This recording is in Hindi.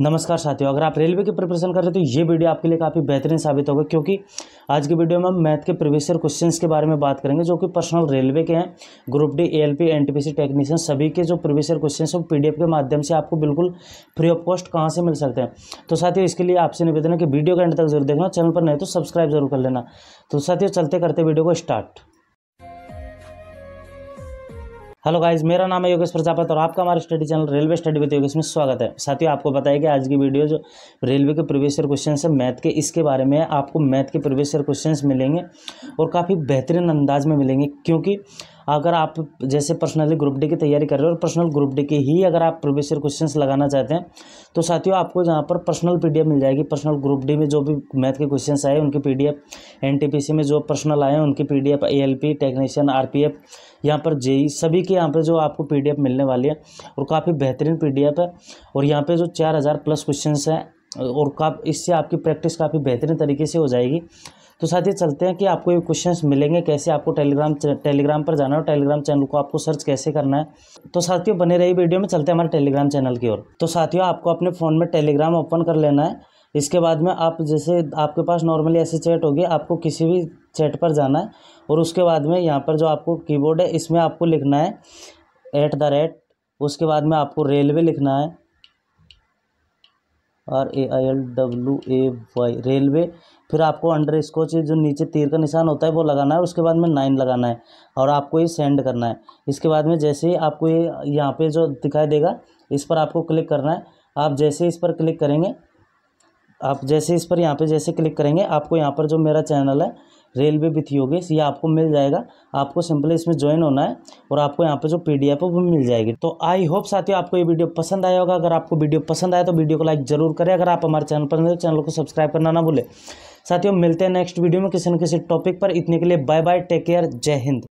नमस्कार साथियों अगर आप रेलवे की प्रिपरेशन कर रहे हो तो ये वीडियो आपके लिए काफ़ी बेहतरीन साबित होगा क्योंकि आज की वीडियो में हम मैथ के प्रीवियस क्वेश्चंस के बारे में बात करेंगे जो कि पर्सनल रेलवे के हैं group D P NTPC technician सभी के जो प्रीवियस क्वेश्चंस क्वेश्चन हैं वो पीडीएफ के माध्यम से आपको बिल्कुल फ्री ऑफ कॉस्ट कहाँ से मिल सकते हैं तो साथियों इसके लिए आपसे निवेदन है कि वीडियो के एंड तक जरूर देखना चैनल पर नहीं तो सब्सक्राइब जरूर कर लेना तो साथियों चलते करते वीडियो को स्टार्ट हेलो गाइज मेरा नाम है योगेश प्रजापत और आपका हमारे study channel railway study with Yogesh में स्वागत है साथियों आपको बताया कि आज की वीडियो जो रेलवे के प्रवेश क्वेश्चन है मैथ के इसके बारे में आपको मैथ के प्रवेश क्वेश्चन मिलेंगे और काफ़ी बेहतरीन अंदाज में मिलेंगे क्योंकि अगर आप जैसे पर्सनली ग्रुप डी की तैयारी कर रहे हो और पर्सनल ग्रुप डी के ही अगर आप प्रोवेशर क्वेश्चन लगाना चाहते हैं तो साथियों आपको जहाँ पर पर्सनल पी मिल जाएगी पर्सनल ग्रुप डी में जो भी मैथ के क्वेश्चन आए उनकी पी डी में जो पर्सनल आए हैं उनकी पी पी टेक्नीशियन एफ यहाँ पर जेई e, सभी के यहाँ पर जो आपको पी मिलने वाली है और काफ़ी बेहतरीन पीडीएफ है और यहाँ पर जो चार हज़ार प्लस क्वेश्चन हैं और का इससे आपकी प्रैक्टिस काफ़ी बेहतरीन तरीके से हो जाएगी तो साथ ही चलते हैं कि आपको ये क्वेश्चंस मिलेंगे कैसे आपको टेलीग्राम टेलीग्राम पर जाना है और टेलीग्राम चैनल को आपको सर्च कैसे करना है तो साथियों बने रही वीडियो में चलते हैं हमारे टेलीग्राम चैनल की ओर तो साथियों आपको अपने फ़ोन में टेलीग्राम ओपन कर लेना है इसके बाद में आप जैसे आपके पास नॉर्मली ऐसी चैट होगी आपको किसी भी चैट पर जाना है और उसके बाद में यहाँ पर जो आपको कीबोर्ड है इसमें आपको लिखना है एट द रेट उसके बाद में आपको रेलवे लिखना है R A I L W A Y railway फिर आपको अंडर स्कोच जो नीचे तीर का निशान होता है वो लगाना है उसके बाद में नाइन लगाना है और आपको ये सेंड करना है इसके बाद में जैसे ही आपको ये यहाँ पे जो दिखाई देगा इस पर आपको क्लिक करना है आप जैसे इस पर क्लिक करेंगे आप जैसे इस पर यहाँ पे जैसे क्लिक करेंगे आपको यहाँ पर जो मेरा चैनल है रेलवे विथ योगेश ये आपको मिल जाएगा आपको सिंपली इसमें ज्वाइन होना है और आपको यहाँ पे जो पी डी एफ वो मिल जाएगी तो आई होप साथियों आपको ये वीडियो पसंद आया होगा अगर आपको वीडियो पसंद आया तो वीडियो को लाइक जरूर करें अगर आप हमारे चैनल पर नहीं तो चैनल को सब्सक्राइब करना ना भूलें साथियों मिलते हैं नेक्स्ट वीडियो में किसी न किसी टॉपिक पर इतने के लिए बाय बाय टेक केयर जय हिंद